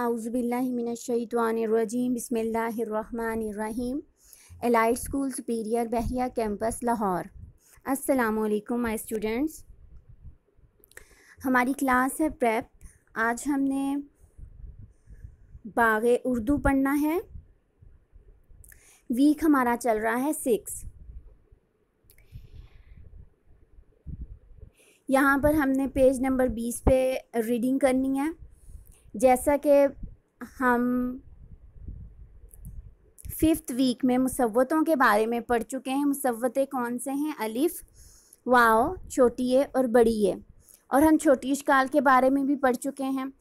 आउज़बिल्लिमिनशैतवानरजीम बसमीम elite school superior Bahria campus Lahore असलकुम my students हमारी क्लास है प्रेप आज हमने बाग उर्दू पढ़ना है वीक हमारा चल रहा है सिक्स यहाँ पर हमने पेज नंबर बीस पे रीडिंग करनी है जैसा कि हम फिफ्थ वीक में मुसवतों के बारे में पढ़ चुके हैं मुसवतें कौन से हैं अलिफ वाओ छोटी और बड़ी है और हम छोटी इशकाल के बारे में भी पढ़ चुके हैं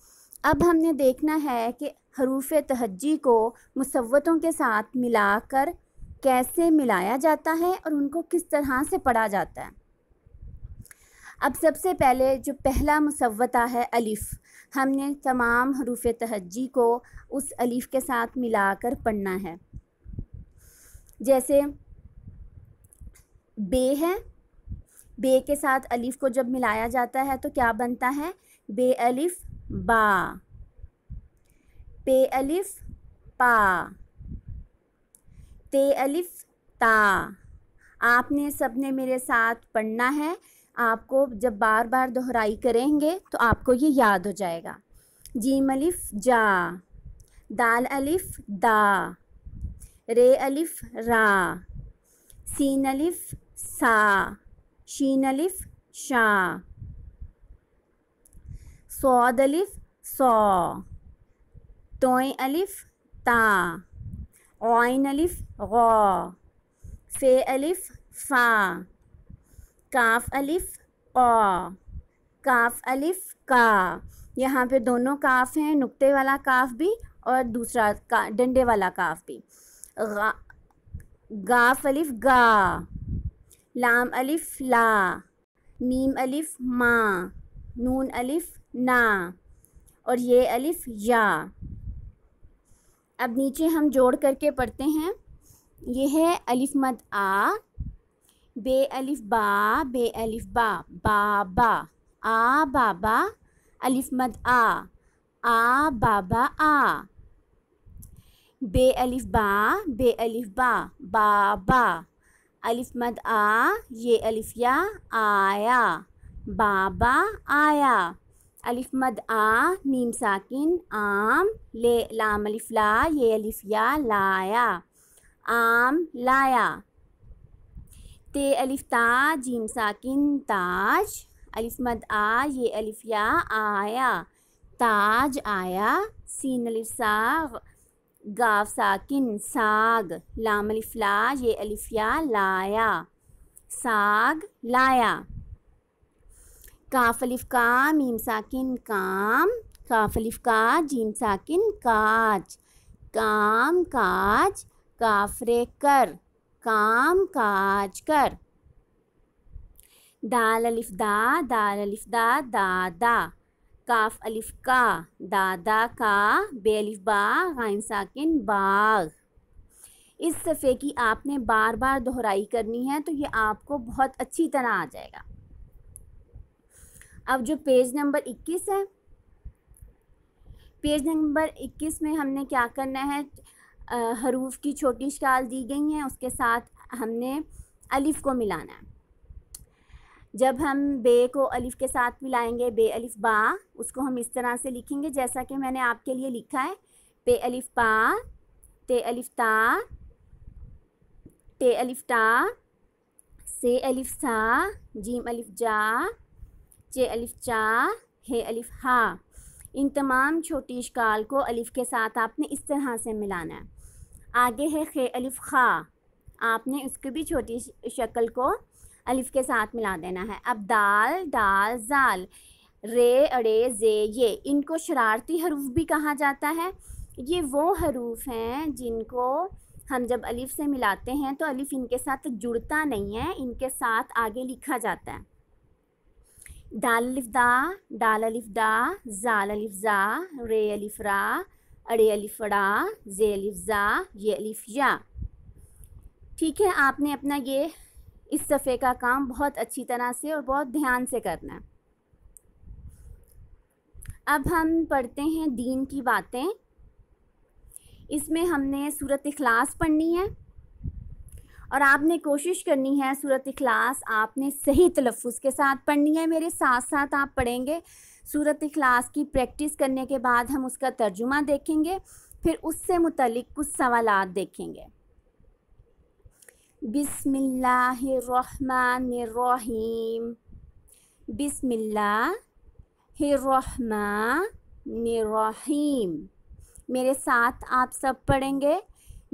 अब हमने देखना है कि हरूफ तहजी को मुसवतों के साथ मिलाकर कैसे मिलाया जाता है और उनको किस तरह से पढ़ा जाता है अब सबसे पहले जो पहला मुसवता है अलिफ़ हमने तमाम हरूफ तहजी को उस अलीफ़ के साथ मिलाकर पढ़ना है जैसे बे है बे के साथ अलीफ़ को जब मिलाया जाता है तो क्या बनता है बे अलिफ़ बा पे अलिफ़ पा ते अलिफ़ ता आपने सबने मेरे साथ पढ़ना है आपको जब बार बार दोहराई करेंगे तो आपको ये याद हो जाएगा जीम अलिफ जा दाल अलिफ दा रे अलिफ रा सीन अलिफ सा शीन अलिफ शा सौद अलिफ सौ तोय अलिफ ता ओन अलिफ गौ फे अलिफ फ़ा काफ अलिफ औ काफ अलिफ का यहाँ पे दोनों काफ हैं नुक्ते वाला काफ भी और दूसरा का डंडे वाला काफ भी गा गाफ अलिफ गा लाम अलिफ ला मीम अलिफ माँ नून अलिफ ना और ये अलिफ या अब नीचे हम जोड़ करके पढ़ते हैं ये है अलिफ मद आ बे अलिफ बा बे अलिफ बा बाबा आ बाबा अलिफ मद आ आ बाबा आ बे अलिफ बा बे अलिफ बा बाबा अलिफ मद आ ये अलिफ या आया बाबा आया अलिफ मद आ मीम साकिन आम ले लाम अलिफ ला ये अलिफ या लाया आम लाया ते अलिफ ता जीम साकिन ताज अलिफ मद आ ये अलिफ या आया ताज आया सीन अलिफ साग गाव साकिन साग लाम अलिफ ला ये अलिफ या लाया साग लाया काफ अलिफ का मीम साकिन काम काफ अलिफ का जीम साकिन काज काम काज काफरे कर काम काज कर दाल अलिफ दा दाल अलिफ दा दादा काफ अलिफ का दादा का बे अलिफ बा गाइन साकिन बाग इस सफ़े की आपने बार बार दोहराई करनी है तो ये आपको बहुत अच्छी तरह आ जाएगा अब जो पेज नंबर 21 है पेज नंबर 21 में हमने क्या करना है हरूफ की छोटी शिकाल दी गई हैं उसके साथ हमने अलिफ़ को मिलाना है जब हम बे को अलिफ़ के साथ मिलाएंगे बे अलिफ़ बा उसको हम इस तरह से लिखेंगे जैसा कि मैंने आपके लिए लिखा है पे अलिफ़ पा ते अलिफ़ ता ते अलिफ़ ता से अलिफ़ सा जीम अलिफ़ जा चे अलिफ़ चा हे अलिफ़ हा इन तमाम छोटी शिकाल को अलिफ़ के साथ आपने इस तरह से मिलाना है आगे है खे अलिफ खा आपने उसकी भी छोटी शक्ल को अलिफ के साथ मिला देना है अब दाल दाल जाल रे अड़े जे ये इनको शरारती हरूफ भी कहा जाता है ये वो हरूफ हैं जिनको हम जब अलिफ से मिलाते हैं तो अलिफ इनके साथ जुड़ता नहीं है इनके साथ आगे लिखा जाता है दाल अलिफ दा दाल अलिफ दा जाल अलिफ जा रे अलिफ रा अरे अलिफ रा जे अलिफ ज़ा ये अलिफ या ठीक है आपने अपना ये इस सफ़े का काम बहुत अच्छी तरह से और बहुत ध्यान से करना है अब हम पढ़ते हैं दीन की बातें इसमें हमने सूरत इखलास पढ़नी है और आपने कोशिश करनी है सूरत इखलास आपने सही तलफ़ के साथ पढ़नी है मेरे साथ साथ आप पढ़ेंगे सूरत इखलास की प्रैक्टिस करने के बाद हम उसका तर्जुमा देखेंगे फिर उससे मुतलिक कुछ सवाल देखेंगे बिसमिल्लाम बिसमिल्लाम मेरे साथ आप सब पढ़ेंगे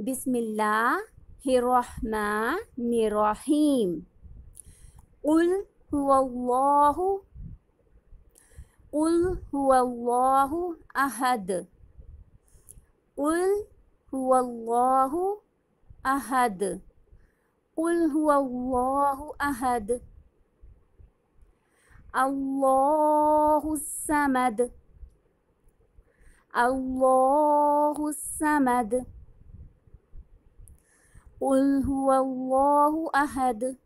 बिसमिल्ला الرحمن الرحيم قل هو الله قل هو الله أحد قل هو الله أحد قل هو الله أحد الله الصمد الله الصمد قل هو الله أحد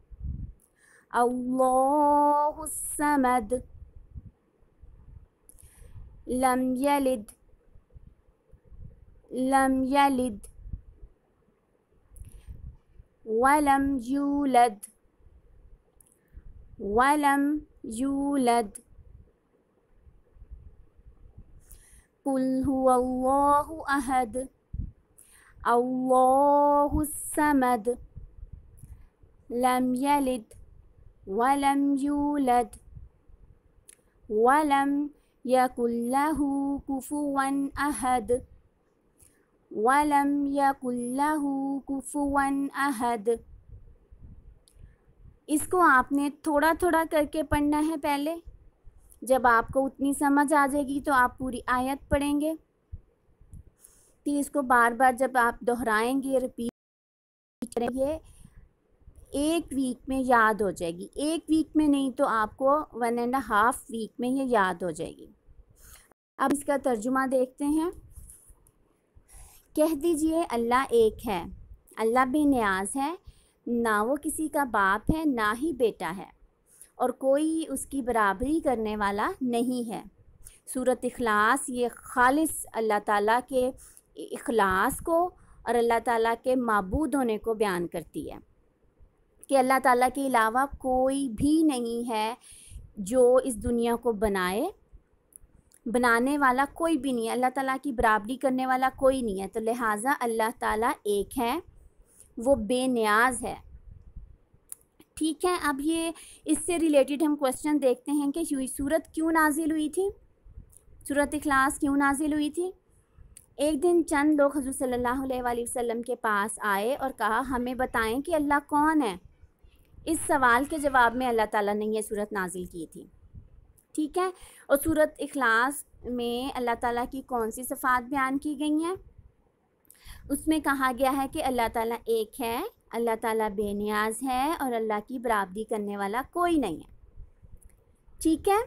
الله السمد لم يلد لم يلد ولم يولد ولم يولد قل هو الله أحد لم يلد ولم يولد ولم يكن له كفوا أحد अहद يكن له कुफुवन अहद इसको आपने थोड़ा थोड़ा करके पढ़ना है पहले जब आपको उतनी समझ आ जाएगी तो आप पूरी आयत पढ़ेंगे व्यक्ति इसको बार बार जब आप दोहराएंगे रिपीट करेंगे एक वीक में याद हो जाएगी एक वीक में नहीं तो आपको वन एंड हाफ वीक में ये याद हो जाएगी अब इसका तर्जुमा देखते हैं कह दीजिए अल्लाह एक है अल्लाह भी न्याज है ना वो किसी का बाप है ना ही बेटा है और कोई उसकी बराबरी करने वाला नहीं है सूरत अखलास ये खालिस अल्लाह ताला के इखलास को और अल्लाह ताला के मबूद होने को बयान करती है कि अल्लाह ताला के अलावा कोई भी नहीं है जो इस दुनिया को बनाए बनाने वाला कोई भी नहीं है अल्लाह ताला की बराबरी करने वाला कोई नहीं है तो लिहाजा अल्लाह ताला एक है वो बेनियाज है ठीक है अब ये इससे रिलेटेड हम क्वेश्चन देखते हैं कि सूरत क्यों नाजिल हुई थी सूरत इखलास क्यों नाजिल हुई थी एक दिन चंद लोग हजरत सल्लल्लाहु अलैहि वसल्लम के पास आए और कहा हमें बताएं कि अल्लाह कौन है इस सवाल के जवाब में अल्लाह ताला ने यह सूरत नाजिल की थी ठीक है और सूरत इखलास में अल्लाह ताला की कौन सी सफ़ात बयान की गई हैं उसमें कहा गया है कि अल्लाह ताला एक है अल्लाह ताला बेनियाज है और अल्लाह की बराबरी करने वाला कोई नहीं है ठीक है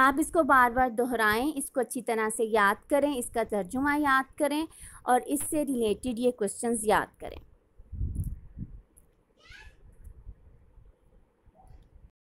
आप इसको बार बार दोहराएं इसको अच्छी तरह से याद करें इसका तर्जुमा याद करें और इससे रिलेटेड ये क्वेश्चंस याद करें